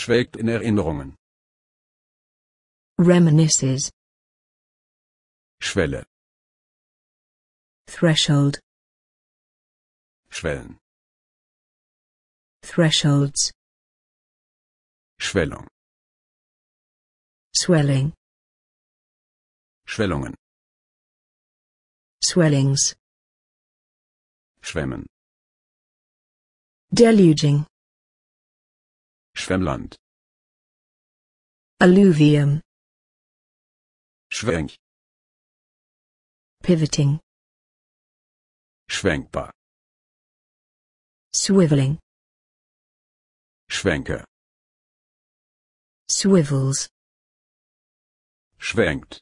schwelgt in Erinnerungen. Reminisces. Schwelle. Threshold. Schwellen. Thresholds. Schwellung. Swelling. Schwellungen. Swellings. Schwemmen. Deluging. Schwemmland. Alluvium. Schwenk. Pivoting. Schwenkbar. Swiveling. Schwenke. Swivels. Schwenkt.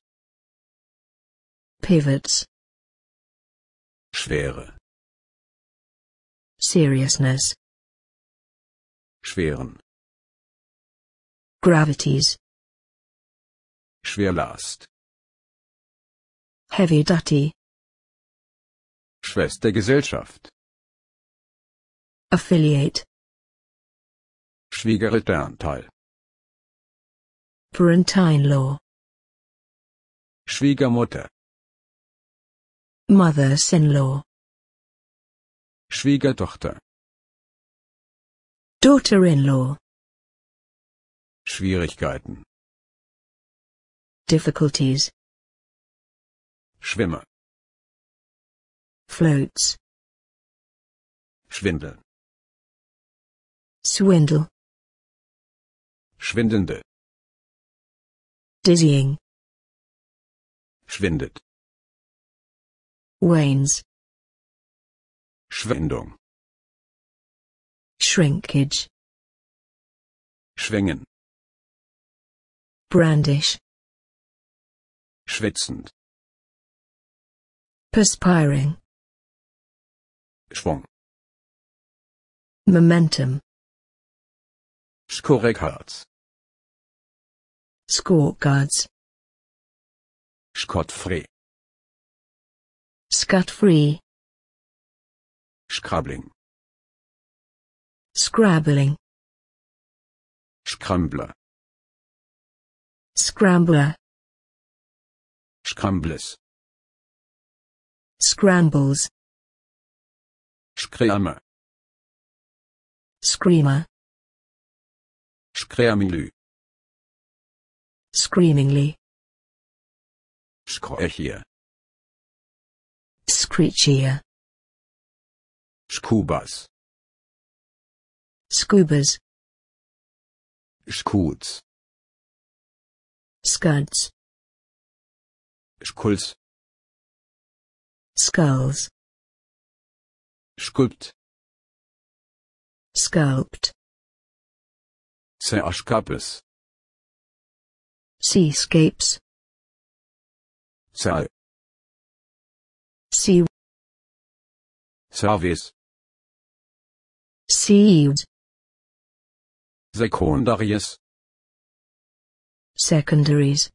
Pivots. Schwere. Seriousness. Schweren gravities. Schwerlast. Heavy duty. Schwestergesellschaft. Affiliate. Schwiegerelternteil. Parentine law. Schwiegermutter. Mother-in-law. Schwiegertochter. Daughter-in-law. Schwierigkeiten. Difficulties. Schwimmer. Floats. Schwindel. Swindle. Schwindende. Dizzying. Schwindet. Wanes. Schwindung. Shrinkage. Schwingen. brandish schwitzend perspiring schwung momentum scorecards scorecards scot-free scut-free scrabbling scrabbling scrambler Scrambler. Scrambles. Scrambles. Screamer. Screamer. Screamingly. Screamingly. Screchier. Screechier. Scubas. Scubas. Scoots. Scuds. Skulls. Skulls. Sculpt. Sculpt. Seascapes. Seascapes. Sea. Sea. Service. Seed. Secundarius. Secondaries.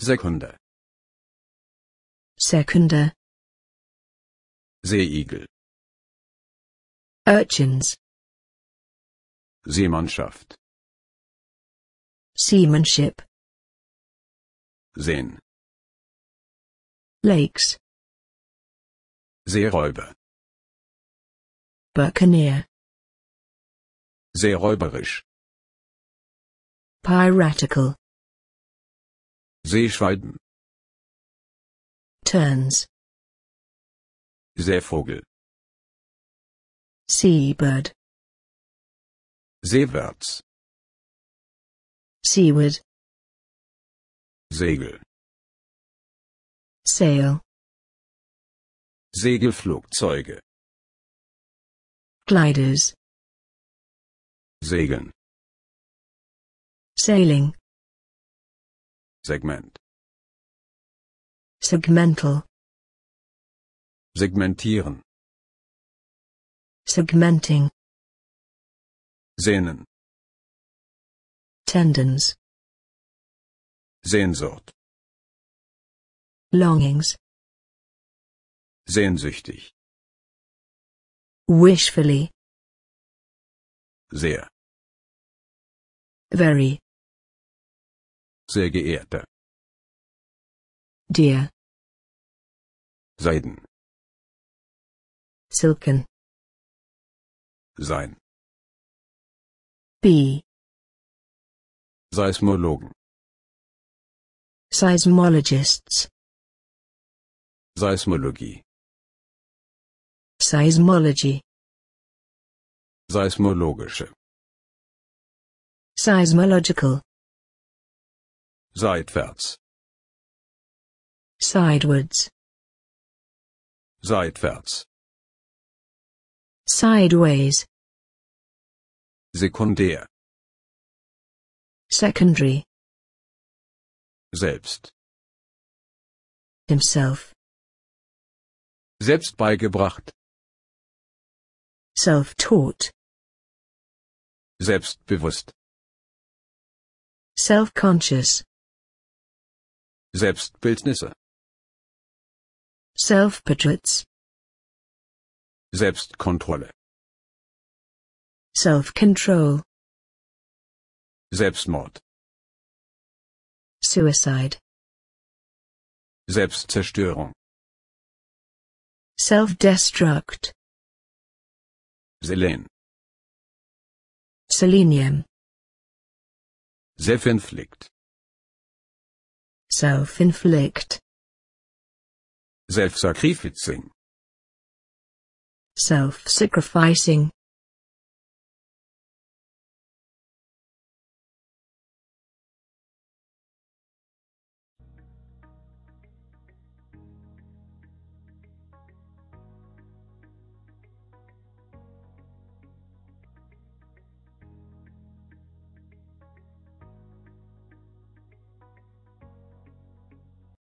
Sekunde. Sekunde. Seeigel. Urchins. Seemannschaft. Seamanship. Seen. Lakes. Seeräuber. Buccaneer. Seeräuberisch. Piratical. Seescheiden. Turns. Seevogel. Seabird. Seewärts. Seaward. Segel. Sail. Segelflugzeuge. Gliders. Segeln. Sailing. Segment. Segmental. Segmentieren. Segmenting. Sehnen. Tendons. Sehnsucht. Longings. Sehnsüchtig. Wishfully. Sehr. Very. Sehr geehrter. Der. Seiden. Silken. Sein. B. Seismologen. Seismologists. Seismologie. Seismology. Seismologische. Seismological. Seitwärts. Sidewards. Seitwärts. Sideways. Sekundär. Secondary. Selbst. Himself. Selbst beigebracht. Self-taught. Selbstbewusst. Self-conscious. Selbstbildnisse. Self-portraits. Selbstkontrolle. Self-control. Selbstmord. Suicide. Selbstzerstörung. Self-destruct. Selen. Selenium. Selbinflikt. Self-inflict. Self-sacrificing. Self-sacrificing.